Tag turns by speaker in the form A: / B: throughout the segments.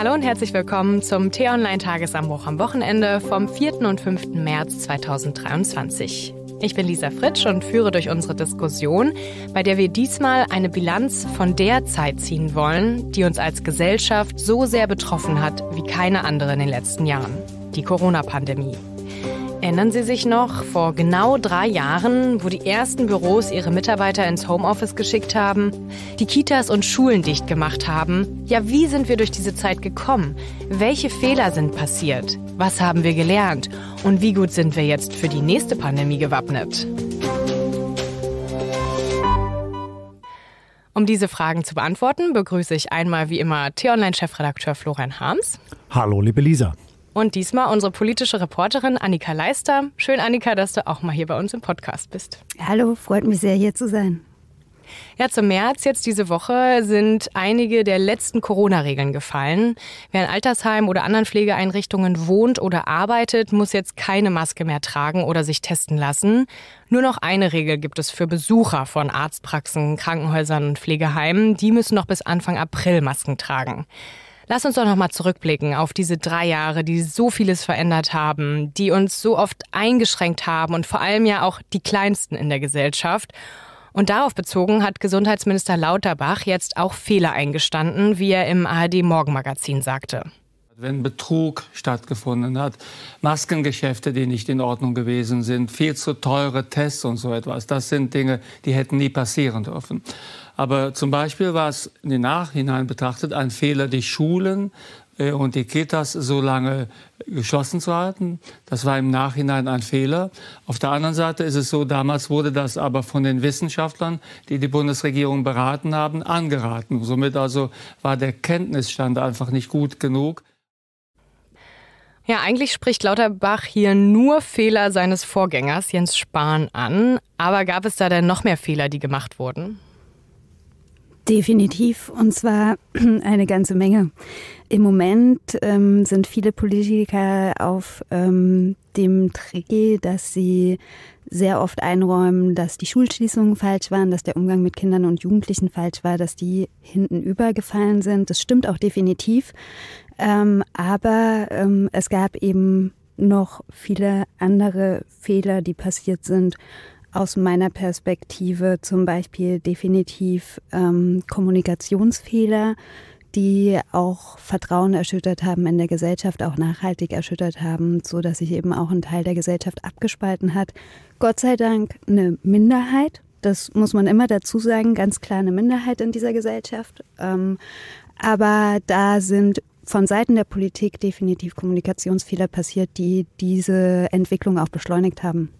A: Hallo und herzlich willkommen zum T-Online-Tagesanbruch am Wochenende vom 4. und 5. März 2023. Ich bin Lisa Fritsch und führe durch unsere Diskussion, bei der wir diesmal eine Bilanz von der Zeit ziehen wollen, die uns als Gesellschaft so sehr betroffen hat wie keine andere in den letzten Jahren, die Corona-Pandemie. Erinnern Sie sich noch, vor genau drei Jahren, wo die ersten Büros ihre Mitarbeiter ins Homeoffice geschickt haben, die Kitas und Schulen dicht gemacht haben? Ja, wie sind wir durch diese Zeit gekommen? Welche Fehler sind passiert? Was haben wir gelernt? Und wie gut sind wir jetzt für die nächste Pandemie gewappnet? Um diese Fragen zu beantworten, begrüße ich einmal wie immer T-Online-Chefredakteur Florian Harms.
B: Hallo, liebe Lisa.
A: Und diesmal unsere politische Reporterin Annika Leister. Schön, Annika, dass du auch mal hier bei uns im Podcast bist. Hallo, freut
C: mich sehr, hier zu sein.
A: Ja, zum März jetzt diese Woche sind einige der letzten Corona-Regeln gefallen. Wer in Altersheimen oder anderen Pflegeeinrichtungen wohnt oder arbeitet, muss jetzt keine Maske mehr tragen oder sich testen lassen. Nur noch eine Regel gibt es für Besucher von Arztpraxen, Krankenhäusern und Pflegeheimen. Die müssen noch bis Anfang April Masken tragen. Lass uns doch nochmal zurückblicken auf diese drei Jahre, die so vieles verändert haben, die uns so oft eingeschränkt haben und vor allem ja auch die Kleinsten in der Gesellschaft. Und darauf bezogen hat Gesundheitsminister Lauterbach jetzt auch Fehler eingestanden, wie er im ARD Morgenmagazin sagte.
B: Wenn Betrug stattgefunden hat, Maskengeschäfte, die nicht in Ordnung gewesen sind, viel zu teure Tests und so etwas, das sind Dinge, die hätten nie passieren dürfen. Aber zum Beispiel war es in den Nachhinein betrachtet ein Fehler, die Schulen äh, und die Kitas so lange geschlossen zu halten. Das war im Nachhinein ein Fehler. Auf der anderen Seite ist es so, damals wurde das aber von den Wissenschaftlern, die die Bundesregierung beraten haben, angeraten. Somit also war der Kenntnisstand einfach nicht gut genug.
A: Ja, eigentlich spricht Lauterbach hier nur Fehler seines Vorgängers Jens Spahn an. Aber gab es da denn noch mehr Fehler, die gemacht wurden?
C: Definitiv, und zwar eine ganze Menge. Im Moment ähm, sind viele Politiker auf ähm, dem Trick, dass sie sehr oft einräumen, dass die Schulschließungen falsch waren, dass der Umgang mit Kindern und Jugendlichen falsch war, dass die hinten übergefallen sind. Das stimmt auch definitiv. Ähm, aber ähm, es gab eben noch viele andere Fehler, die passiert sind aus meiner Perspektive zum Beispiel definitiv ähm, Kommunikationsfehler, die auch Vertrauen erschüttert haben in der Gesellschaft, auch nachhaltig erschüttert haben, so dass sich eben auch ein Teil der Gesellschaft abgespalten hat. Gott sei Dank eine Minderheit. Das muss man immer dazu sagen, ganz klar eine Minderheit in dieser Gesellschaft. Ähm, aber da sind von Seiten der Politik definitiv Kommunikationsfehler passiert, die diese Entwicklung auch beschleunigt haben.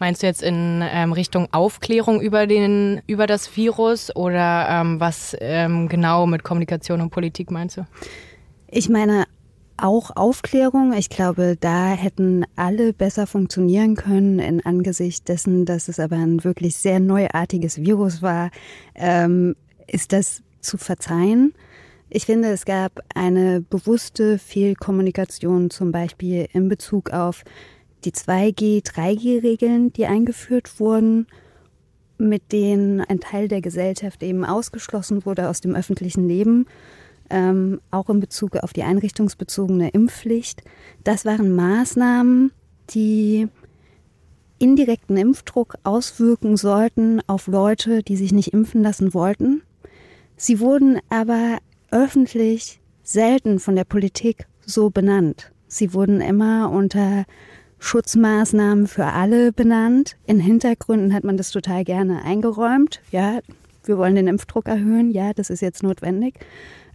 A: Meinst du jetzt in ähm, Richtung Aufklärung über, den, über das Virus oder ähm, was ähm, genau mit Kommunikation und Politik meinst du?
C: Ich meine auch Aufklärung. Ich glaube, da hätten alle besser funktionieren können in Angesicht dessen, dass es aber ein wirklich sehr neuartiges Virus war. Ähm, ist das zu verzeihen? Ich finde, es gab eine bewusste Fehlkommunikation zum Beispiel in Bezug auf die 2G, 3G-Regeln, die eingeführt wurden, mit denen ein Teil der Gesellschaft eben ausgeschlossen wurde aus dem öffentlichen Leben, ähm, auch in Bezug auf die einrichtungsbezogene Impfpflicht. Das waren Maßnahmen, die indirekten Impfdruck auswirken sollten auf Leute, die sich nicht impfen lassen wollten. Sie wurden aber öffentlich selten von der Politik so benannt. Sie wurden immer unter Schutzmaßnahmen für alle benannt. In Hintergründen hat man das total gerne eingeräumt. Ja, wir wollen den Impfdruck erhöhen. Ja, das ist jetzt notwendig.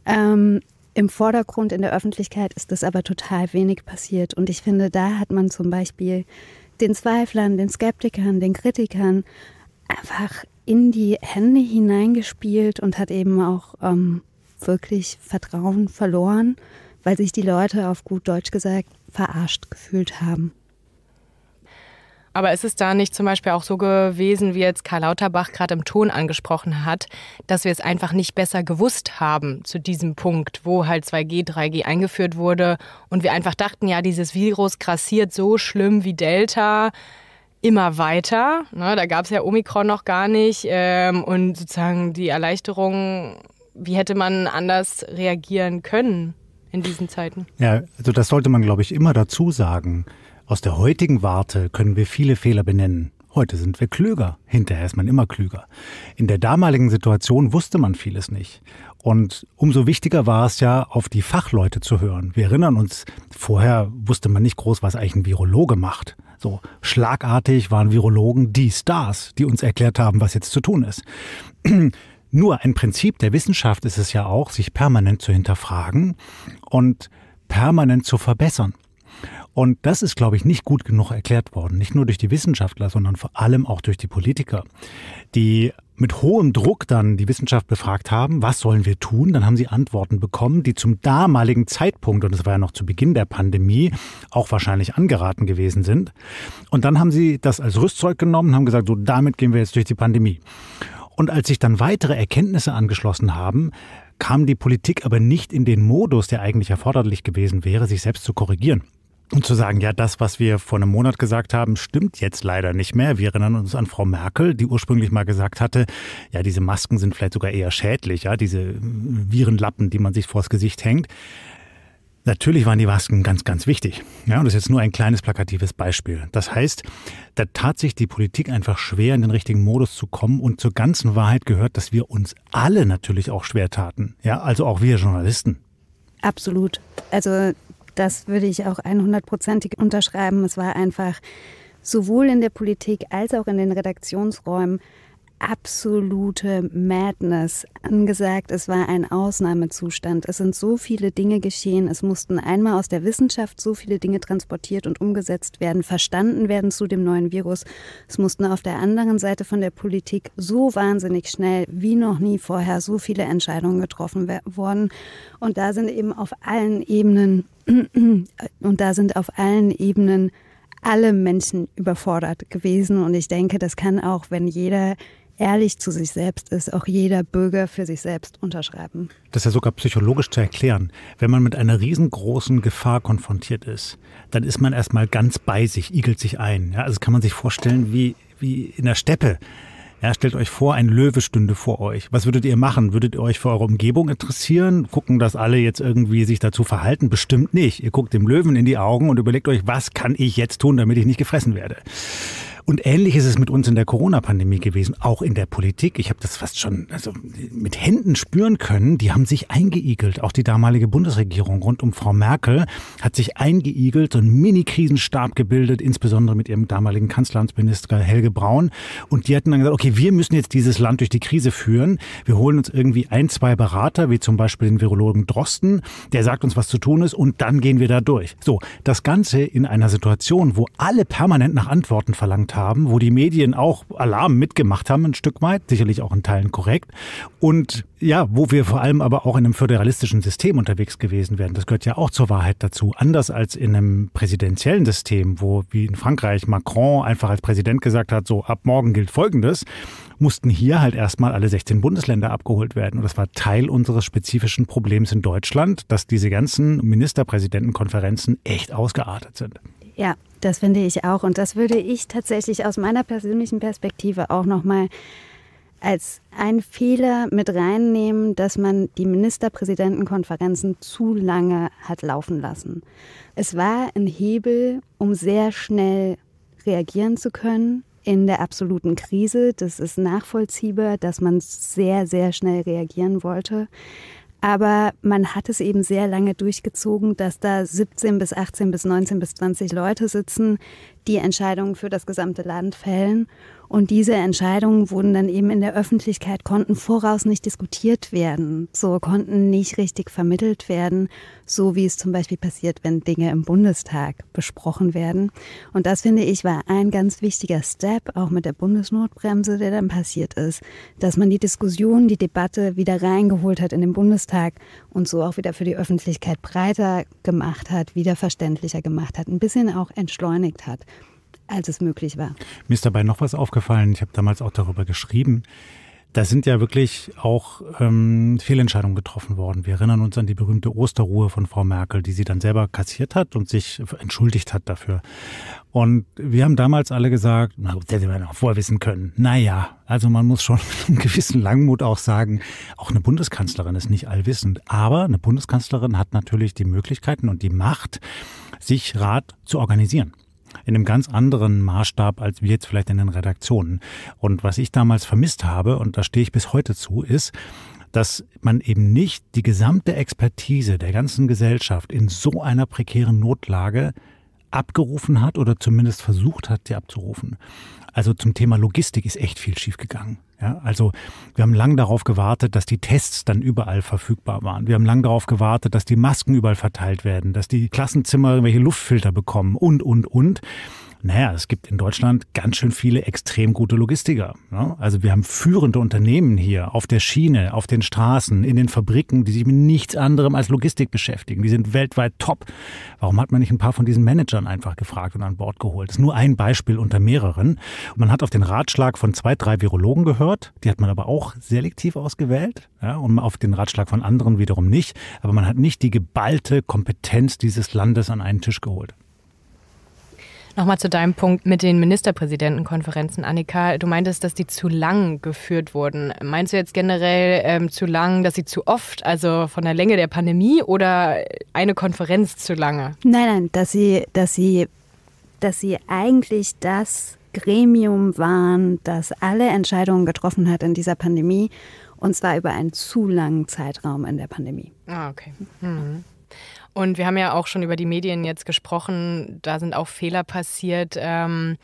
C: Ähm, Im Vordergrund in der Öffentlichkeit ist das aber total wenig passiert. Und ich finde, da hat man zum Beispiel den Zweiflern, den Skeptikern, den Kritikern einfach in die Hände hineingespielt und hat eben auch ähm, wirklich Vertrauen verloren, weil sich die Leute auf gut Deutsch gesagt verarscht gefühlt haben.
A: Aber ist es da nicht zum Beispiel auch so gewesen, wie jetzt Karl Lauterbach gerade im Ton angesprochen hat, dass wir es einfach nicht besser gewusst haben zu diesem Punkt, wo halt 2G, 3G eingeführt wurde und wir einfach dachten, ja, dieses Virus grassiert so schlimm wie Delta immer weiter. Ne, da gab es ja Omikron noch gar nicht ähm, und sozusagen die Erleichterung, wie hätte man anders reagieren können? in diesen Zeiten.
B: Ja, also das sollte man, glaube ich, immer dazu sagen. Aus der heutigen Warte können wir viele Fehler benennen. Heute sind wir klüger. Hinterher ist man immer klüger. In der damaligen Situation wusste man vieles nicht. Und umso wichtiger war es ja, auf die Fachleute zu hören. Wir erinnern uns, vorher wusste man nicht groß, was eigentlich ein Virologe macht. So schlagartig waren Virologen die Stars, die uns erklärt haben, was jetzt zu tun ist. Nur ein Prinzip der Wissenschaft ist es ja auch, sich permanent zu hinterfragen und permanent zu verbessern. Und das ist, glaube ich, nicht gut genug erklärt worden. Nicht nur durch die Wissenschaftler, sondern vor allem auch durch die Politiker, die mit hohem Druck dann die Wissenschaft befragt haben, was sollen wir tun? Dann haben sie Antworten bekommen, die zum damaligen Zeitpunkt, und es war ja noch zu Beginn der Pandemie, auch wahrscheinlich angeraten gewesen sind. Und dann haben sie das als Rüstzeug genommen und haben gesagt, so damit gehen wir jetzt durch die Pandemie. Und als sich dann weitere Erkenntnisse angeschlossen haben, kam die Politik aber nicht in den Modus, der eigentlich erforderlich gewesen wäre, sich selbst zu korrigieren. Und zu sagen, ja, das, was wir vor einem Monat gesagt haben, stimmt jetzt leider nicht mehr. Wir erinnern uns an Frau Merkel, die ursprünglich mal gesagt hatte, ja, diese Masken sind vielleicht sogar eher schädlich, ja, diese Virenlappen, die man sich vors Gesicht hängt. Natürlich waren die Masken ganz, ganz wichtig. Ja, und das ist jetzt nur ein kleines plakatives Beispiel. Das heißt, da tat sich die Politik einfach schwer, in den richtigen Modus zu kommen. Und zur ganzen Wahrheit gehört, dass wir uns alle natürlich auch schwer taten. Ja, also auch wir Journalisten.
C: Absolut. Also das würde ich auch 100%ig unterschreiben. Es war einfach sowohl in der Politik als auch in den Redaktionsräumen absolute Madness angesagt. Es war ein Ausnahmezustand. Es sind so viele Dinge geschehen. Es mussten einmal aus der Wissenschaft so viele Dinge transportiert und umgesetzt werden, verstanden werden zu dem neuen Virus. Es mussten auf der anderen Seite von der Politik so wahnsinnig schnell wie noch nie vorher so viele Entscheidungen getroffen worden. Und da sind eben auf allen Ebenen und da sind auf allen Ebenen alle Menschen überfordert gewesen. Und ich denke, das kann auch, wenn jeder ehrlich zu sich selbst ist, auch jeder Bürger für sich selbst unterschreiben.
B: Das ist ja sogar psychologisch zu erklären. Wenn man mit einer riesengroßen Gefahr konfrontiert ist, dann ist man erstmal ganz bei sich, igelt sich ein. Ja, also kann man sich vorstellen, wie, wie in der Steppe. Ja, stellt euch vor, ein Löwe stünde vor euch. Was würdet ihr machen? Würdet ihr euch für eure Umgebung interessieren? Gucken, dass alle jetzt irgendwie sich dazu verhalten? Bestimmt nicht. Ihr guckt dem Löwen in die Augen und überlegt euch, was kann ich jetzt tun, damit ich nicht gefressen werde? Und ähnlich ist es mit uns in der Corona-Pandemie gewesen, auch in der Politik. Ich habe das fast schon also mit Händen spüren können. Die haben sich eingeigelt. Auch die damalige Bundesregierung rund um Frau Merkel hat sich eingeigelt, so einen Mini-Krisenstab gebildet, insbesondere mit ihrem damaligen Kanzleramtsminister Helge Braun. Und die hatten dann gesagt, okay, wir müssen jetzt dieses Land durch die Krise führen. Wir holen uns irgendwie ein, zwei Berater, wie zum Beispiel den Virologen Drosten, der sagt uns, was zu tun ist, und dann gehen wir da durch. So, das Ganze in einer Situation, wo alle permanent nach Antworten verlangt haben, wo die Medien auch Alarm mitgemacht haben, ein Stück weit, sicherlich auch in Teilen korrekt. Und ja, wo wir vor allem aber auch in einem föderalistischen System unterwegs gewesen wären. Das gehört ja auch zur Wahrheit dazu. Anders als in einem präsidentiellen System, wo wie in Frankreich Macron einfach als Präsident gesagt hat, so ab morgen gilt Folgendes, mussten hier halt erstmal alle 16 Bundesländer abgeholt werden. Und das war Teil unseres spezifischen Problems in Deutschland, dass diese ganzen Ministerpräsidentenkonferenzen echt ausgeartet sind.
C: Ja, das finde ich auch. Und das würde ich tatsächlich aus meiner persönlichen Perspektive auch nochmal als einen Fehler mit reinnehmen, dass man die Ministerpräsidentenkonferenzen zu lange hat laufen lassen. Es war ein Hebel, um sehr schnell reagieren zu können in der absoluten Krise. Das ist nachvollziehbar, dass man sehr, sehr schnell reagieren wollte. Aber man hat es eben sehr lange durchgezogen, dass da 17 bis 18 bis 19 bis 20 Leute sitzen, die Entscheidungen für das gesamte Land fällen. Und diese Entscheidungen wurden dann eben in der Öffentlichkeit, konnten voraus nicht diskutiert werden, so konnten nicht richtig vermittelt werden, so wie es zum Beispiel passiert, wenn Dinge im Bundestag besprochen werden. Und das finde ich war ein ganz wichtiger Step, auch mit der Bundesnotbremse, der dann passiert ist, dass man die Diskussion, die Debatte wieder reingeholt hat in den Bundestag und so auch wieder für die Öffentlichkeit breiter gemacht hat, wieder verständlicher gemacht hat, ein bisschen auch entschleunigt hat als es möglich war.
B: Mir ist dabei noch was aufgefallen. Ich habe damals auch darüber geschrieben. Da sind ja wirklich auch ähm, Fehlentscheidungen getroffen worden. Wir erinnern uns an die berühmte Osterruhe von Frau Merkel, die sie dann selber kassiert hat und sich entschuldigt hat dafür. Und wir haben damals alle gesagt, na, das hätte man auch vorher wissen können. Naja, also man muss schon mit einem gewissen Langmut auch sagen, auch eine Bundeskanzlerin ist nicht allwissend. Aber eine Bundeskanzlerin hat natürlich die Möglichkeiten und die Macht, sich Rat zu organisieren in einem ganz anderen Maßstab als wir jetzt vielleicht in den Redaktionen. Und was ich damals vermisst habe, und da stehe ich bis heute zu, ist, dass man eben nicht die gesamte Expertise der ganzen Gesellschaft in so einer prekären Notlage abgerufen hat oder zumindest versucht hat, sie abzurufen. Also zum Thema Logistik ist echt viel schiefgegangen. Ja, also wir haben lang darauf gewartet, dass die Tests dann überall verfügbar waren. Wir haben lang darauf gewartet, dass die Masken überall verteilt werden, dass die Klassenzimmer irgendwelche Luftfilter bekommen und, und, und naja, es gibt in Deutschland ganz schön viele extrem gute Logistiker. Ne? Also wir haben führende Unternehmen hier auf der Schiene, auf den Straßen, in den Fabriken, die sich mit nichts anderem als Logistik beschäftigen. Die sind weltweit top. Warum hat man nicht ein paar von diesen Managern einfach gefragt und an Bord geholt? Das ist nur ein Beispiel unter mehreren. Und man hat auf den Ratschlag von zwei, drei Virologen gehört. Die hat man aber auch selektiv ausgewählt ja? und auf den Ratschlag von anderen wiederum nicht. Aber man hat nicht die geballte Kompetenz dieses Landes an einen Tisch geholt.
A: Nochmal zu deinem Punkt mit den Ministerpräsidentenkonferenzen, Annika. Du meintest, dass die zu lang geführt wurden. Meinst du jetzt generell ähm, zu lang, dass sie zu oft, also von der Länge der Pandemie oder eine Konferenz zu lange?
C: Nein, nein, dass sie, dass sie, dass sie eigentlich das Gremium waren, das alle Entscheidungen getroffen hat in dieser Pandemie und zwar über einen zu langen Zeitraum in der Pandemie. Ah, okay. Mhm.
A: Und wir haben ja auch schon über die Medien jetzt gesprochen, da sind auch Fehler passiert. Ähm,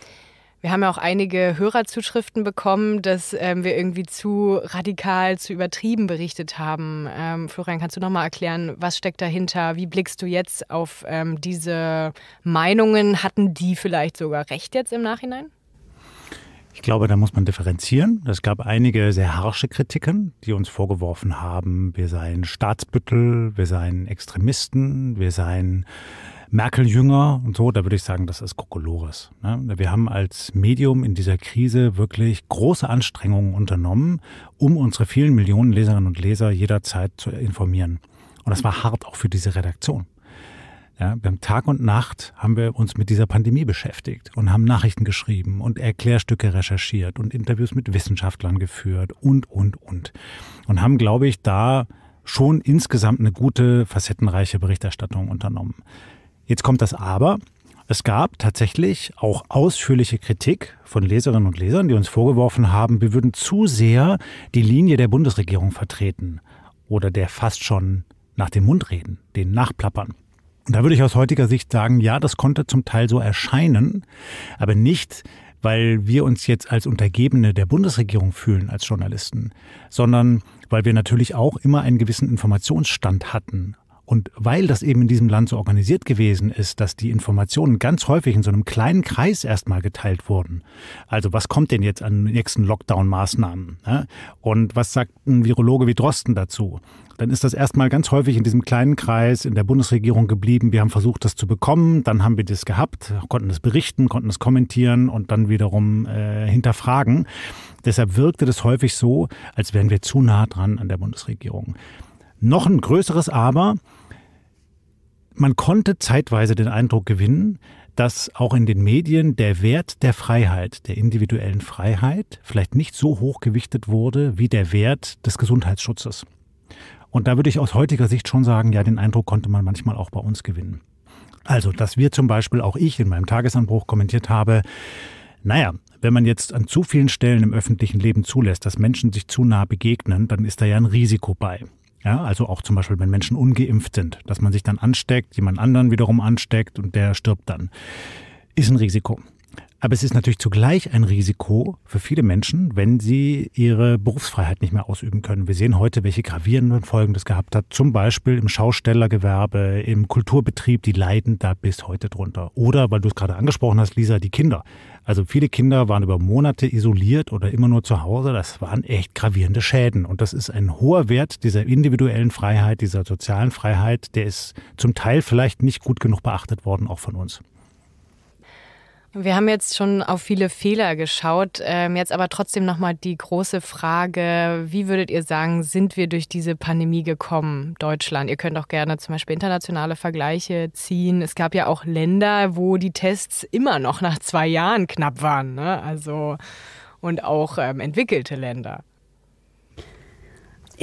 A: wir haben ja auch einige Hörerzuschriften bekommen, dass ähm, wir irgendwie zu radikal, zu übertrieben berichtet haben. Ähm, Florian, kannst du nochmal erklären, was steckt dahinter? Wie blickst du jetzt auf ähm, diese Meinungen? Hatten die vielleicht sogar recht jetzt im Nachhinein?
B: Ich glaube, da muss man differenzieren. Es gab einige sehr harsche Kritiken, die uns vorgeworfen haben, wir seien Staatsbüttel, wir seien Extremisten, wir seien Merkel-Jünger und so, da würde ich sagen, das ist Kokolores. Ne? Wir haben als Medium in dieser Krise wirklich große Anstrengungen unternommen, um unsere vielen Millionen Leserinnen und Leser jederzeit zu informieren. Und das war hart auch für diese Redaktion. Ja, wir Tag und Nacht haben wir uns mit dieser Pandemie beschäftigt und haben Nachrichten geschrieben und Erklärstücke recherchiert und Interviews mit Wissenschaftlern geführt und, und, und. Und haben, glaube ich, da schon insgesamt eine gute, facettenreiche Berichterstattung unternommen. Jetzt kommt das Aber. Es gab tatsächlich auch ausführliche Kritik von Leserinnen und Lesern, die uns vorgeworfen haben, wir würden zu sehr die Linie der Bundesregierung vertreten oder der fast schon nach dem Mund reden, den nachplappern. Da würde ich aus heutiger Sicht sagen, ja, das konnte zum Teil so erscheinen, aber nicht, weil wir uns jetzt als Untergebene der Bundesregierung fühlen als Journalisten, sondern weil wir natürlich auch immer einen gewissen Informationsstand hatten und weil das eben in diesem Land so organisiert gewesen ist, dass die Informationen ganz häufig in so einem kleinen Kreis erstmal geteilt wurden, also was kommt denn jetzt an nächsten Lockdown-Maßnahmen ne? und was sagt ein Virologe wie Drosten dazu, dann ist das erstmal ganz häufig in diesem kleinen Kreis in der Bundesregierung geblieben. Wir haben versucht, das zu bekommen, dann haben wir das gehabt, konnten es berichten, konnten es kommentieren und dann wiederum äh, hinterfragen. Deshalb wirkte das häufig so, als wären wir zu nah dran an der Bundesregierung. Noch ein größeres Aber, man konnte zeitweise den Eindruck gewinnen, dass auch in den Medien der Wert der Freiheit, der individuellen Freiheit, vielleicht nicht so hoch gewichtet wurde wie der Wert des Gesundheitsschutzes. Und da würde ich aus heutiger Sicht schon sagen, ja, den Eindruck konnte man manchmal auch bei uns gewinnen. Also, dass wir zum Beispiel, auch ich in meinem Tagesanbruch kommentiert habe, naja, wenn man jetzt an zu vielen Stellen im öffentlichen Leben zulässt, dass Menschen sich zu nah begegnen, dann ist da ja ein Risiko bei. Ja, also auch zum Beispiel, wenn Menschen ungeimpft sind, dass man sich dann ansteckt, jemand anderen wiederum ansteckt und der stirbt dann, ist ein Risiko. Aber es ist natürlich zugleich ein Risiko für viele Menschen, wenn sie ihre Berufsfreiheit nicht mehr ausüben können. Wir sehen heute, welche gravierenden Folgen das gehabt hat. Zum Beispiel im Schaustellergewerbe, im Kulturbetrieb, die leiden da bis heute drunter. Oder, weil du es gerade angesprochen hast, Lisa, die Kinder. Also viele Kinder waren über Monate isoliert oder immer nur zu Hause. Das waren echt gravierende Schäden. Und das ist ein hoher Wert dieser individuellen Freiheit, dieser sozialen Freiheit. Der ist zum Teil vielleicht nicht gut genug beachtet worden, auch von uns.
A: Wir haben jetzt schon auf viele Fehler geschaut. Ähm, jetzt aber trotzdem nochmal die große Frage, wie würdet ihr sagen, sind wir durch diese Pandemie gekommen, Deutschland? Ihr könnt auch gerne zum Beispiel internationale Vergleiche ziehen. Es gab ja auch Länder, wo die Tests immer noch nach zwei Jahren knapp waren. Ne? Also, und auch ähm, entwickelte Länder.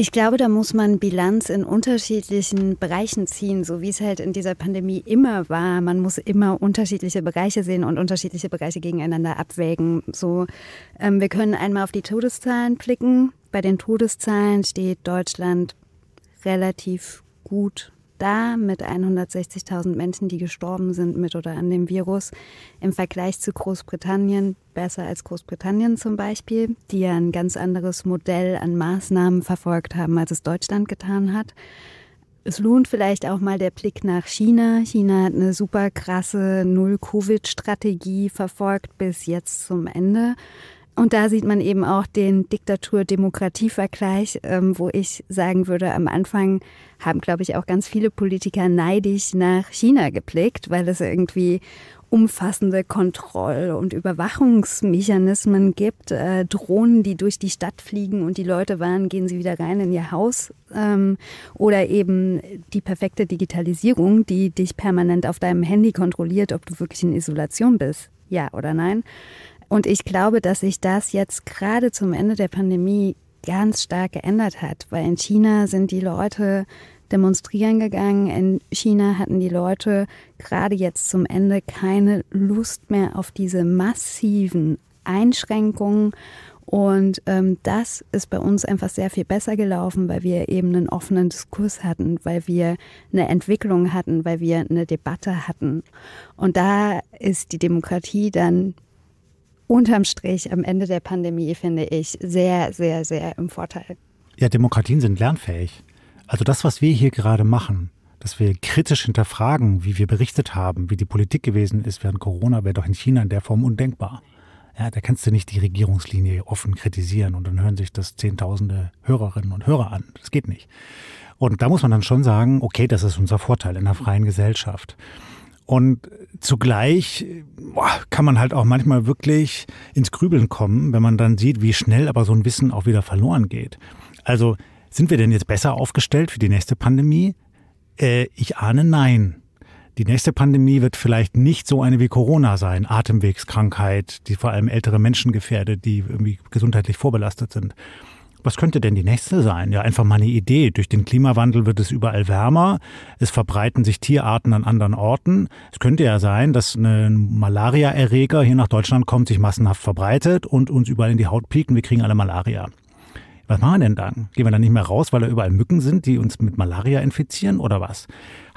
C: Ich glaube, da muss man Bilanz in unterschiedlichen Bereichen ziehen, so wie es halt in dieser Pandemie immer war. Man muss immer unterschiedliche Bereiche sehen und unterschiedliche Bereiche gegeneinander abwägen. So, ähm, wir können einmal auf die Todeszahlen blicken. Bei den Todeszahlen steht Deutschland relativ gut da mit 160.000 Menschen, die gestorben sind mit oder an dem Virus, im Vergleich zu Großbritannien besser als Großbritannien zum Beispiel, die ja ein ganz anderes Modell an Maßnahmen verfolgt haben, als es Deutschland getan hat. Es lohnt vielleicht auch mal der Blick nach China. China hat eine super krasse Null-Covid-Strategie verfolgt bis jetzt zum Ende. Und da sieht man eben auch den Diktatur-Demokratie-Vergleich, ähm, wo ich sagen würde, am Anfang haben, glaube ich, auch ganz viele Politiker neidisch nach China geblickt, weil es irgendwie umfassende Kontroll- und Überwachungsmechanismen gibt. Äh, Drohnen, die durch die Stadt fliegen und die Leute warnen, gehen sie wieder rein in ihr Haus. Ähm, oder eben die perfekte Digitalisierung, die dich permanent auf deinem Handy kontrolliert, ob du wirklich in Isolation bist. Ja oder nein? Und ich glaube, dass sich das jetzt gerade zum Ende der Pandemie ganz stark geändert hat, weil in China sind die Leute demonstrieren gegangen. In China hatten die Leute gerade jetzt zum Ende keine Lust mehr auf diese massiven Einschränkungen. Und ähm, das ist bei uns einfach sehr viel besser gelaufen, weil wir eben einen offenen Diskurs hatten, weil wir eine Entwicklung hatten, weil wir eine Debatte hatten. Und da ist die Demokratie dann unterm Strich am Ende der Pandemie, finde ich, sehr, sehr, sehr im Vorteil.
B: Ja, Demokratien sind lernfähig. Also das, was wir hier gerade machen, dass wir kritisch hinterfragen, wie wir berichtet haben, wie die Politik gewesen ist während Corona, wäre doch in China in der Form undenkbar. Ja, da kannst du nicht die Regierungslinie offen kritisieren und dann hören sich das Zehntausende Hörerinnen und Hörer an. Das geht nicht. Und da muss man dann schon sagen, okay, das ist unser Vorteil in einer freien Gesellschaft. Und zugleich boah, kann man halt auch manchmal wirklich ins Grübeln kommen, wenn man dann sieht, wie schnell aber so ein Wissen auch wieder verloren geht. Also sind wir denn jetzt besser aufgestellt für die nächste Pandemie? Äh, ich ahne nein. Die nächste Pandemie wird vielleicht nicht so eine wie Corona sein, Atemwegskrankheit, die vor allem ältere Menschen gefährdet, die irgendwie gesundheitlich vorbelastet sind. Was könnte denn die nächste sein? Ja, einfach mal eine Idee. Durch den Klimawandel wird es überall wärmer. Es verbreiten sich Tierarten an anderen Orten. Es könnte ja sein, dass ein Malariaerreger hier nach Deutschland kommt, sich massenhaft verbreitet und uns überall in die Haut piekt und wir kriegen alle Malaria. Was machen wir denn dann? Gehen wir dann nicht mehr raus, weil da überall Mücken sind, die uns mit Malaria infizieren oder was?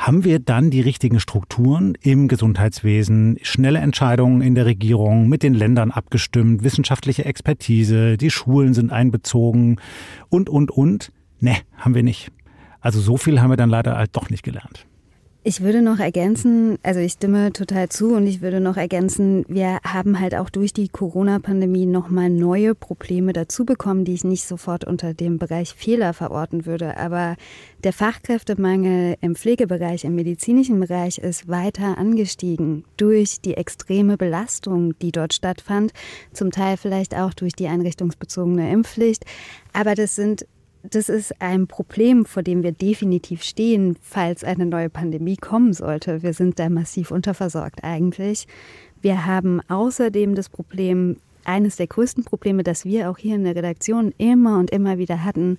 B: Haben wir dann die richtigen Strukturen im Gesundheitswesen, schnelle Entscheidungen in der Regierung, mit den Ländern abgestimmt, wissenschaftliche Expertise, die Schulen sind einbezogen und, und, und? Ne, haben wir nicht. Also so viel haben wir dann leider halt doch nicht gelernt.
C: Ich würde noch ergänzen, also ich stimme total zu und ich würde noch ergänzen, wir haben halt auch durch die Corona-Pandemie nochmal neue Probleme dazu bekommen, die ich nicht sofort unter dem Bereich Fehler verorten würde. Aber der Fachkräftemangel im Pflegebereich, im medizinischen Bereich ist weiter angestiegen durch die extreme Belastung, die dort stattfand, zum Teil vielleicht auch durch die einrichtungsbezogene Impfpflicht. Aber das sind das ist ein Problem, vor dem wir definitiv stehen, falls eine neue Pandemie kommen sollte. Wir sind da massiv unterversorgt eigentlich. Wir haben außerdem das Problem, eines der größten Probleme, das wir auch hier in der Redaktion immer und immer wieder hatten,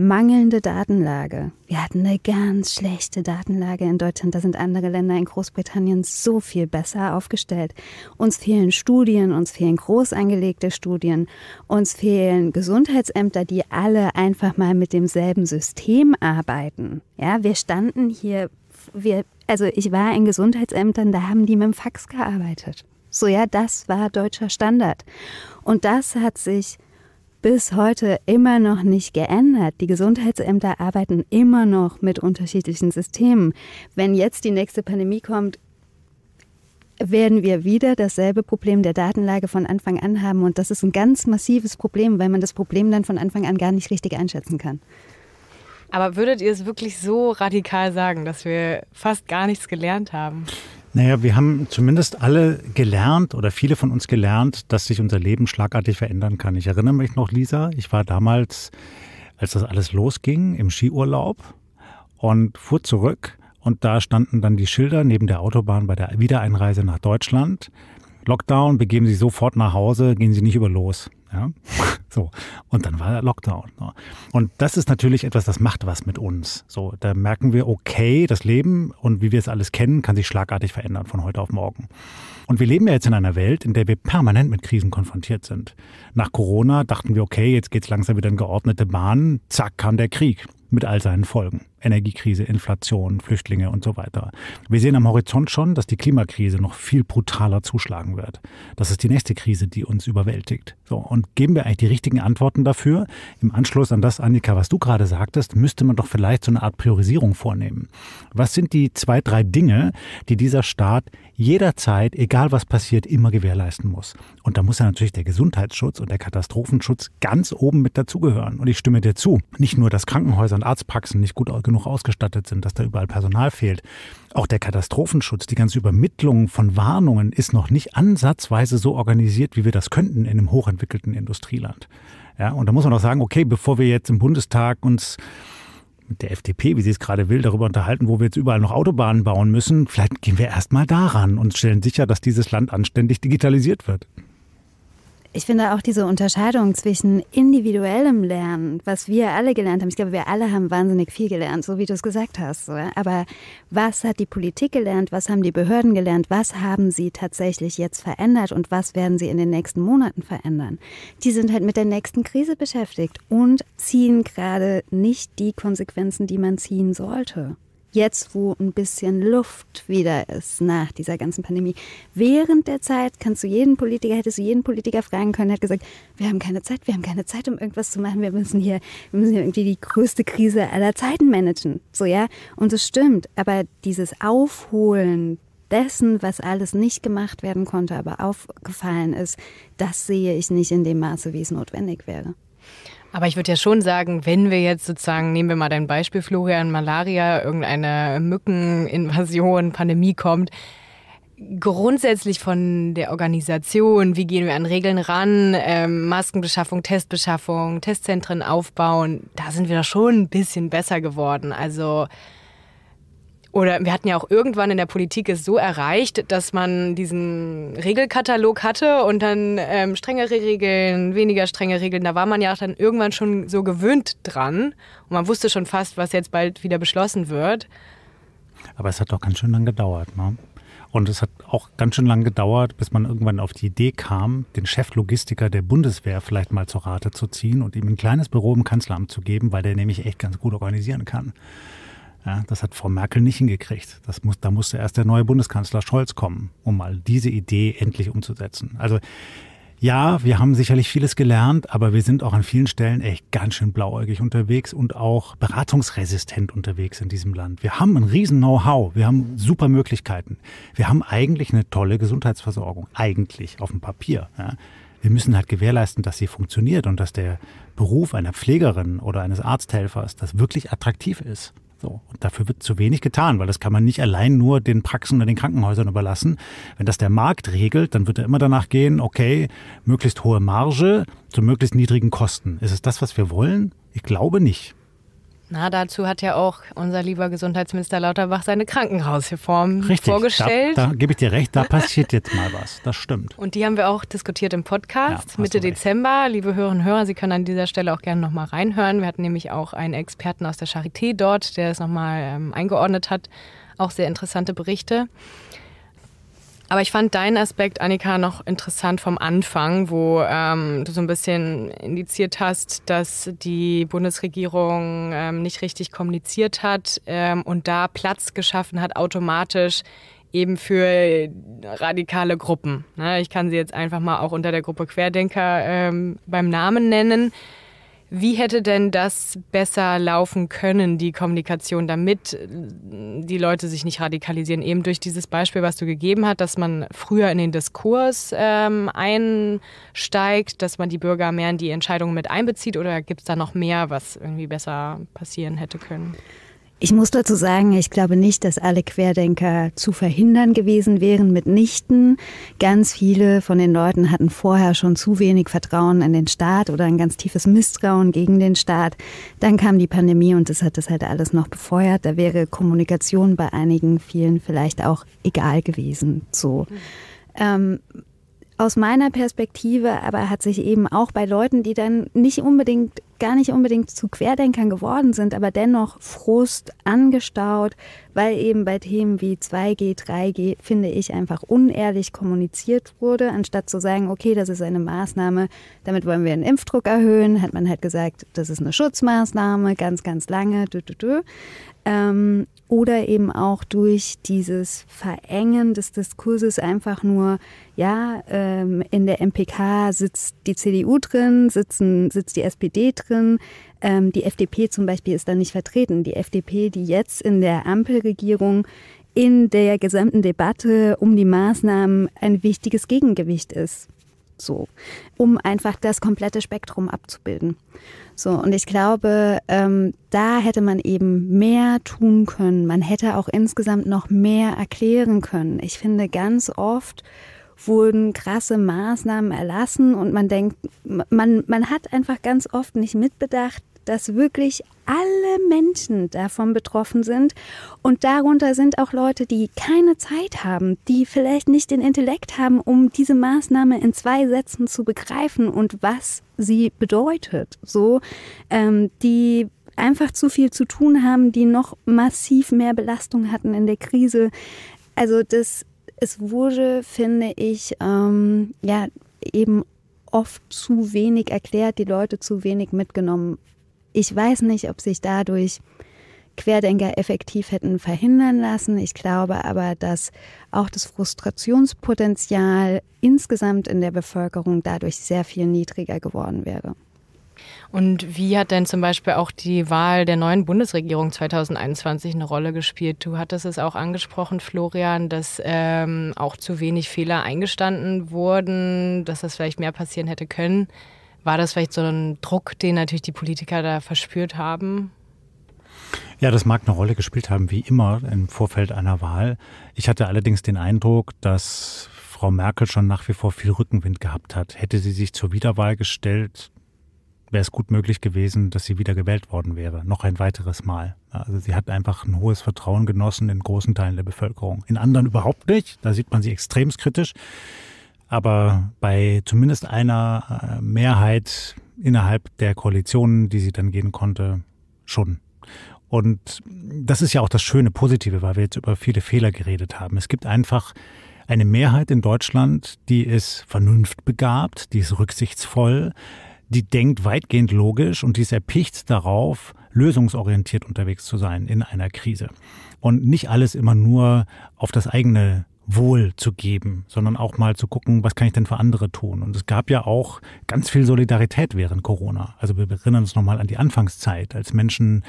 C: mangelnde Datenlage. Wir hatten eine ganz schlechte Datenlage in Deutschland. Da sind andere Länder in Großbritannien so viel besser aufgestellt. Uns fehlen Studien, uns fehlen groß angelegte Studien, uns fehlen Gesundheitsämter, die alle einfach mal mit demselben System arbeiten. Ja, wir standen hier, wir, also ich war in Gesundheitsämtern, da haben die mit dem Fax gearbeitet. So ja, das war deutscher Standard. Und das hat sich bis heute immer noch nicht geändert. Die Gesundheitsämter arbeiten immer noch mit unterschiedlichen Systemen. Wenn jetzt die nächste Pandemie kommt, werden wir wieder dasselbe Problem der Datenlage von Anfang an haben. Und das ist ein ganz massives Problem, weil man das Problem dann von Anfang an gar nicht richtig einschätzen kann.
A: Aber würdet ihr es wirklich so radikal sagen, dass wir fast gar nichts gelernt haben?
B: Naja, wir haben zumindest alle gelernt oder viele von uns gelernt, dass sich unser Leben schlagartig verändern kann. Ich erinnere mich noch, Lisa, ich war damals, als das alles losging, im Skiurlaub und fuhr zurück und da standen dann die Schilder neben der Autobahn bei der Wiedereinreise nach Deutschland. Lockdown, begeben Sie sofort nach Hause, gehen Sie nicht über los. Ja? So. Und dann war Lockdown. Ne? Und das ist natürlich etwas, das macht was mit uns. So, da merken wir, okay, das Leben und wie wir es alles kennen, kann sich schlagartig verändern von heute auf morgen. Und wir leben ja jetzt in einer Welt, in der wir permanent mit Krisen konfrontiert sind. Nach Corona dachten wir, okay, jetzt geht's langsam wieder in geordnete Bahnen. Zack, kam der Krieg mit all seinen Folgen. Energiekrise, Inflation, Flüchtlinge und so weiter. Wir sehen am Horizont schon, dass die Klimakrise noch viel brutaler zuschlagen wird. Das ist die nächste Krise, die uns überwältigt. So, und geben wir eigentlich die richtigen Antworten dafür? Im Anschluss an das, Annika, was du gerade sagtest, müsste man doch vielleicht so eine Art Priorisierung vornehmen. Was sind die zwei, drei Dinge, die dieser Staat jederzeit, egal was passiert, immer gewährleisten muss. Und da muss ja natürlich der Gesundheitsschutz und der Katastrophenschutz ganz oben mit dazugehören. Und ich stimme dir zu. Nicht nur, dass Krankenhäuser und Arztpraxen nicht gut genug ausgestattet sind, dass da überall Personal fehlt. Auch der Katastrophenschutz, die ganze Übermittlung von Warnungen ist noch nicht ansatzweise so organisiert, wie wir das könnten in einem hochentwickelten Industrieland. Ja, und da muss man auch sagen, okay, bevor wir jetzt im Bundestag uns mit der FDP, wie sie es gerade will, darüber unterhalten, wo wir jetzt überall noch Autobahnen bauen müssen. Vielleicht gehen wir erstmal daran und stellen sicher, dass dieses Land anständig digitalisiert wird.
C: Ich finde auch diese Unterscheidung zwischen individuellem Lernen, was wir alle gelernt haben, ich glaube, wir alle haben wahnsinnig viel gelernt, so wie du es gesagt hast. Aber was hat die Politik gelernt, was haben die Behörden gelernt, was haben sie tatsächlich jetzt verändert und was werden sie in den nächsten Monaten verändern? Die sind halt mit der nächsten Krise beschäftigt und ziehen gerade nicht die Konsequenzen, die man ziehen sollte jetzt, wo ein bisschen Luft wieder ist nach dieser ganzen Pandemie, während der Zeit kannst du jeden Politiker, hättest du jeden Politiker fragen können, hat gesagt, wir haben keine Zeit, wir haben keine Zeit, um irgendwas zu machen, wir müssen hier, wir müssen hier irgendwie die größte Krise aller Zeiten managen. So, ja. Und das stimmt. Aber dieses Aufholen dessen, was alles nicht gemacht werden konnte, aber aufgefallen ist, das sehe ich nicht in dem Maße, wie es notwendig wäre. Aber ich würde ja schon sagen, wenn wir jetzt sozusagen, nehmen wir mal dein Beispiel, Florian, Malaria,
A: irgendeine Mückeninvasion, Pandemie kommt, grundsätzlich von der Organisation, wie gehen wir an Regeln ran, ähm, Maskenbeschaffung, Testbeschaffung, Testzentren aufbauen, da sind wir doch schon ein bisschen besser geworden. Also oder wir hatten ja auch irgendwann in der Politik es so erreicht, dass man diesen Regelkatalog hatte und dann ähm, strengere Regeln, weniger strenge Regeln. Da war man ja auch dann irgendwann schon so gewöhnt dran und man wusste schon fast, was jetzt bald wieder beschlossen wird.
B: Aber es hat doch ganz schön lang gedauert, ne? Und es hat auch ganz schön lang gedauert, bis man irgendwann auf die Idee kam, den Cheflogistiker der Bundeswehr vielleicht mal zur Rate zu ziehen und ihm ein kleines Büro im Kanzleramt zu geben, weil der nämlich echt ganz gut organisieren kann. Ja, das hat Frau Merkel nicht hingekriegt. Das muss, da musste erst der neue Bundeskanzler Scholz kommen, um mal diese Idee endlich umzusetzen. Also ja, wir haben sicherlich vieles gelernt, aber wir sind auch an vielen Stellen echt ganz schön blauäugig unterwegs und auch beratungsresistent unterwegs in diesem Land. Wir haben ein riesen Know-how, wir haben super Möglichkeiten. Wir haben eigentlich eine tolle Gesundheitsversorgung, eigentlich auf dem Papier. Ja. Wir müssen halt gewährleisten, dass sie funktioniert und dass der Beruf einer Pflegerin oder eines Arzthelfers das wirklich attraktiv ist. So, und dafür wird zu wenig getan, weil das kann man nicht allein nur den Praxen oder den Krankenhäusern überlassen. Wenn das der Markt regelt, dann wird er immer danach gehen, okay, möglichst hohe Marge zu möglichst niedrigen Kosten. Ist es das, was wir wollen? Ich glaube nicht.
A: Na, dazu hat ja auch unser lieber Gesundheitsminister Lauterbach seine Krankenhausreform Richtig, vorgestellt. Da, da
B: gebe ich dir recht, da passiert jetzt mal was. Das stimmt.
A: Und die haben wir auch diskutiert im Podcast ja, Mitte Dezember. Recht. Liebe Hörerinnen und Hörer, Sie können an dieser Stelle auch gerne nochmal reinhören. Wir hatten nämlich auch einen Experten aus der Charité dort, der es nochmal ähm, eingeordnet hat. Auch sehr interessante Berichte. Aber ich fand deinen Aspekt, Annika, noch interessant vom Anfang, wo ähm, du so ein bisschen indiziert hast, dass die Bundesregierung ähm, nicht richtig kommuniziert hat ähm, und da Platz geschaffen hat, automatisch eben für radikale Gruppen. Ne? Ich kann sie jetzt einfach mal auch unter der Gruppe Querdenker ähm, beim Namen nennen. Wie hätte denn das besser laufen können, die Kommunikation, damit äh, die Leute sich nicht radikalisieren? Eben durch dieses Beispiel, was du gegeben hast, dass man früher in den Diskurs ähm, einsteigt, dass man die Bürger mehr in die Entscheidungen mit einbezieht? Oder gibt es da noch mehr, was irgendwie besser passieren hätte können?
C: Ich muss dazu sagen, ich glaube nicht, dass alle Querdenker zu verhindern gewesen wären, mitnichten. Ganz viele von den Leuten hatten vorher schon zu wenig Vertrauen in den Staat oder ein ganz tiefes Misstrauen gegen den Staat. Dann kam die Pandemie und das hat das halt alles noch befeuert. Da wäre Kommunikation bei einigen vielen vielleicht auch egal gewesen. So. Mhm. Ähm, aus meiner Perspektive aber hat sich eben auch bei Leuten, die dann nicht unbedingt, gar nicht unbedingt zu Querdenkern geworden sind, aber dennoch Frust angestaut, weil eben bei Themen wie 2G, 3G, finde ich, einfach unehrlich kommuniziert wurde. Anstatt zu sagen, okay, das ist eine Maßnahme, damit wollen wir den Impfdruck erhöhen, hat man halt gesagt, das ist eine Schutzmaßnahme, ganz, ganz lange, dü, dü, dü. Ähm, oder eben auch durch dieses Verengen des Diskurses einfach nur, ja, ähm, in der MPK sitzt die CDU drin, sitzen, sitzt die SPD drin, ähm, die FDP zum Beispiel ist da nicht vertreten. Die FDP, die jetzt in der Ampelregierung in der gesamten Debatte um die Maßnahmen ein wichtiges Gegengewicht ist. So, um einfach das komplette Spektrum abzubilden. So, und ich glaube, ähm, da hätte man eben mehr tun können. Man hätte auch insgesamt noch mehr erklären können. Ich finde, ganz oft wurden krasse Maßnahmen erlassen und man denkt, man, man hat einfach ganz oft nicht mitbedacht, dass wirklich alle Menschen davon betroffen sind. Und darunter sind auch Leute, die keine Zeit haben, die vielleicht nicht den Intellekt haben, um diese Maßnahme in zwei Sätzen zu begreifen und was sie bedeutet. So, ähm, die einfach zu viel zu tun haben, die noch massiv mehr Belastung hatten in der Krise. Also das, es wurde, finde ich, ähm, ja eben oft zu wenig erklärt, die Leute zu wenig mitgenommen ich weiß nicht, ob sich dadurch Querdenker effektiv hätten verhindern lassen. Ich glaube aber, dass auch das Frustrationspotenzial insgesamt in der Bevölkerung dadurch sehr viel niedriger geworden wäre.
A: Und wie hat denn zum Beispiel auch die Wahl der neuen Bundesregierung 2021 eine Rolle gespielt? Du hattest es auch angesprochen, Florian, dass ähm, auch zu wenig Fehler eingestanden wurden, dass das vielleicht mehr passieren hätte können. War das vielleicht so ein Druck, den natürlich die Politiker da verspürt haben?
B: Ja, das mag eine Rolle gespielt haben, wie immer im Vorfeld einer Wahl. Ich hatte allerdings den Eindruck, dass Frau Merkel schon nach wie vor viel Rückenwind gehabt hat. Hätte sie sich zur Wiederwahl gestellt, wäre es gut möglich gewesen, dass sie wieder gewählt worden wäre. Noch ein weiteres Mal. Also sie hat einfach ein hohes Vertrauen genossen in großen Teilen der Bevölkerung. In anderen überhaupt nicht. Da sieht man sie extremst kritisch aber bei zumindest einer äh, Mehrheit innerhalb der Koalition, die sie dann gehen konnte, schon. Und das ist ja auch das schöne Positive, weil wir jetzt über viele Fehler geredet haben. Es gibt einfach eine Mehrheit in Deutschland, die ist vernunftbegabt, die ist rücksichtsvoll, die denkt weitgehend logisch und die ist erpicht darauf, lösungsorientiert unterwegs zu sein in einer Krise. Und nicht alles immer nur auf das eigene Wohl zu geben, sondern auch mal zu gucken, was kann ich denn für andere tun. Und es gab ja auch ganz viel Solidarität während Corona. Also wir erinnern uns nochmal an die Anfangszeit, als Menschen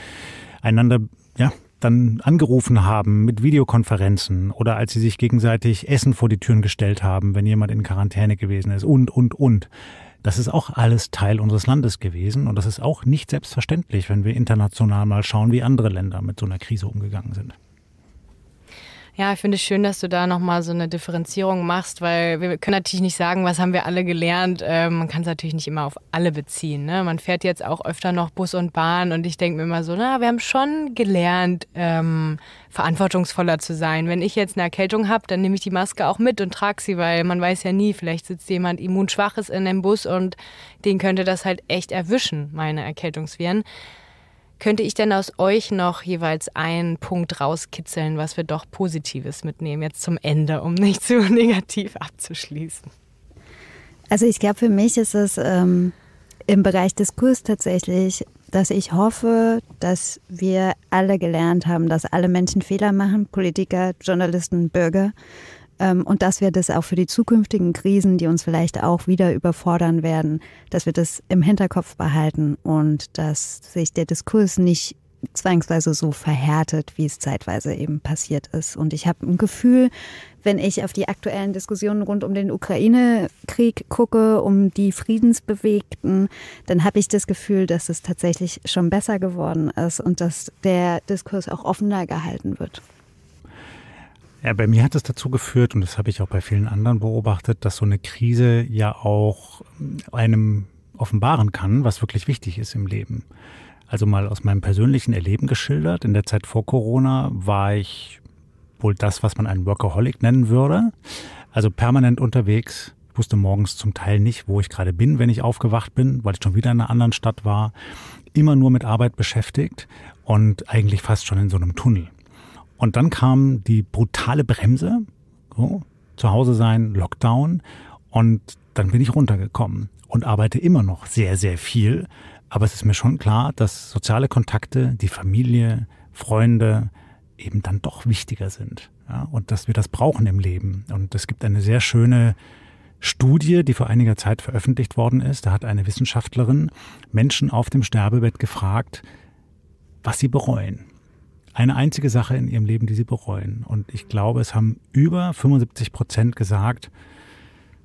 B: einander, ja, dann angerufen haben mit Videokonferenzen oder als sie sich gegenseitig Essen vor die Türen gestellt haben, wenn jemand in Quarantäne gewesen ist und, und, und. Das ist auch alles Teil unseres Landes gewesen und das ist auch nicht selbstverständlich, wenn wir international mal schauen, wie andere Länder mit so einer Krise umgegangen sind.
A: Ja, ich finde es schön, dass du da nochmal so eine Differenzierung machst, weil wir können natürlich nicht sagen, was haben wir alle gelernt. Ähm, man kann es natürlich nicht immer auf alle beziehen. Ne? Man fährt jetzt auch öfter noch Bus und Bahn und ich denke mir immer so, na, wir haben schon gelernt, ähm, verantwortungsvoller zu sein. Wenn ich jetzt eine Erkältung habe, dann nehme ich die Maske auch mit und trage sie, weil man weiß ja nie, vielleicht sitzt jemand immunschwaches in dem Bus und den könnte das halt echt erwischen, meine Erkältungsviren. Könnte ich denn aus euch noch jeweils einen Punkt rauskitzeln, was wir doch Positives mitnehmen, jetzt zum Ende, um nicht zu negativ abzuschließen?
C: Also ich glaube, für mich ist es ähm, im Bereich Diskurs tatsächlich, dass ich hoffe, dass wir alle gelernt haben, dass alle Menschen Fehler machen, Politiker, Journalisten, Bürger ähm, und dass wir das auch für die zukünftigen Krisen, die uns vielleicht auch wieder überfordern werden, dass wir das im Hinterkopf behalten und dass sich der Diskurs nicht zwangsweise so verhärtet, wie es zeitweise eben passiert ist. Und ich habe ein Gefühl, wenn ich auf die aktuellen Diskussionen rund um den Ukraine-Krieg gucke, um die Friedensbewegten, dann habe ich das Gefühl, dass es tatsächlich schon besser geworden ist und dass der Diskurs auch offener gehalten wird.
B: Ja, bei mir hat es dazu geführt, und das habe ich auch bei vielen anderen beobachtet, dass so eine Krise ja auch ähm, einem offenbaren kann, was wirklich wichtig ist im Leben. Also mal aus meinem persönlichen Erleben geschildert. In der Zeit vor Corona war ich wohl das, was man einen Workaholic nennen würde. Also permanent unterwegs, Ich wusste morgens zum Teil nicht, wo ich gerade bin, wenn ich aufgewacht bin, weil ich schon wieder in einer anderen Stadt war. Immer nur mit Arbeit beschäftigt und eigentlich fast schon in so einem Tunnel. Und dann kam die brutale Bremse, so, zu Hause sein, Lockdown. Und dann bin ich runtergekommen und arbeite immer noch sehr, sehr viel. Aber es ist mir schon klar, dass soziale Kontakte, die Familie, Freunde eben dann doch wichtiger sind. Ja? Und dass wir das brauchen im Leben. Und es gibt eine sehr schöne Studie, die vor einiger Zeit veröffentlicht worden ist. Da hat eine Wissenschaftlerin Menschen auf dem Sterbebett gefragt, was sie bereuen eine einzige Sache in ihrem Leben, die sie bereuen. Und ich glaube, es haben über 75 Prozent gesagt,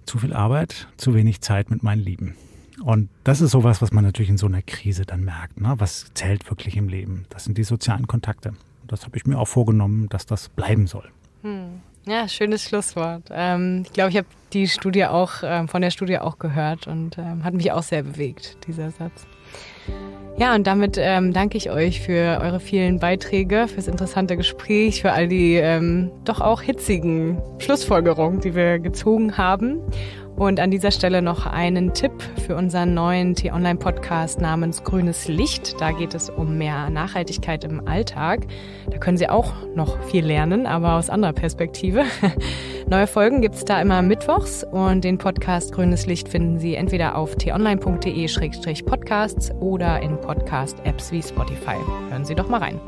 B: zu viel Arbeit, zu wenig Zeit mit meinen Lieben. Und das ist sowas, was man natürlich in so einer Krise dann merkt. Ne? Was zählt wirklich im Leben? Das sind die sozialen Kontakte. Und das habe ich mir auch vorgenommen, dass das bleiben soll.
A: Hm. Ja, schönes Schlusswort. Ähm, ich glaube, ich habe die Studie auch ähm, von der Studie auch gehört und ähm, hat mich auch sehr bewegt, dieser Satz. Ja, und damit ähm, danke ich euch für eure vielen Beiträge, fürs interessante Gespräch, für all die ähm, doch auch hitzigen Schlussfolgerungen, die wir gezogen haben. Und an dieser Stelle noch einen Tipp für unseren neuen T-Online-Podcast namens Grünes Licht. Da geht es um mehr Nachhaltigkeit im Alltag. Da können Sie auch noch viel lernen, aber aus anderer Perspektive. Neue Folgen gibt es da immer mittwochs und den Podcast Grünes Licht finden Sie entweder auf t-online.de-podcasts oder oder in Podcast-Apps wie Spotify. Hören Sie doch mal rein.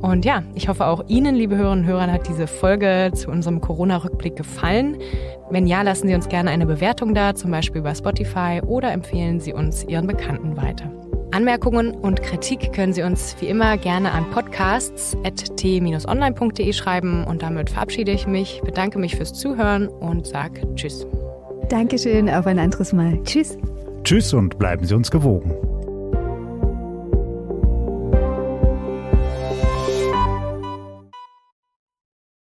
A: Und ja, ich hoffe auch Ihnen, liebe Hörerinnen und Hörer, hat diese Folge zu unserem Corona-Rückblick gefallen. Wenn ja, lassen Sie uns gerne eine Bewertung da, zum Beispiel bei Spotify oder empfehlen Sie uns Ihren Bekannten weiter. Anmerkungen und Kritik können Sie uns wie immer gerne an podcasts.t-online.de schreiben und damit verabschiede ich mich, bedanke mich fürs Zuhören und sage Tschüss.
C: Dankeschön, auf ein anderes Mal. Tschüss.
B: Tschüss und bleiben Sie uns gewogen.